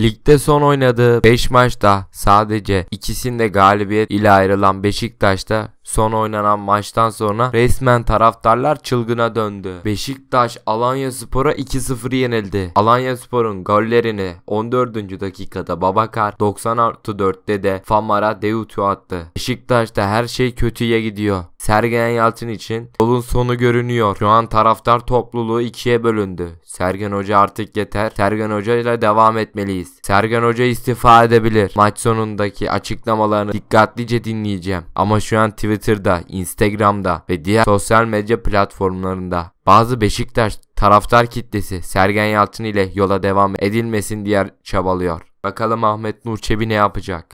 Ligde son oynadığı 5 maçta sadece ikisinde galibiyet ile ayrılan Beşiktaş'ta Son oynanan maçtan sonra resmen taraftarlar çılgına döndü. Beşiktaş Alanya Spor'a 2-0 yenildi. Alanya Spor'un gollerini 14. dakikada Babakar 90 artı 4'te de Famara Deutu attı. Beşiktaş'ta her şey kötüye gidiyor. Sergen Yalçın için yolun sonu görünüyor. Şu an taraftar topluluğu ikiye bölündü. Sergen Hoca artık yeter. Sergen Hoca ile devam etmeliyiz. Sergen Hoca istifa edebilir. Maç sonundaki açıklamalarını dikkatlice dinleyeceğim. Ama şu an Twitter Twitter'da, Instagram'da ve diğer sosyal medya platformlarında bazı Beşiktaş taraftar kitlesi Sergen Yalçın ile yola devam edilmesin diye çabalıyor. Bakalım Ahmet Nurçebi ne yapacak?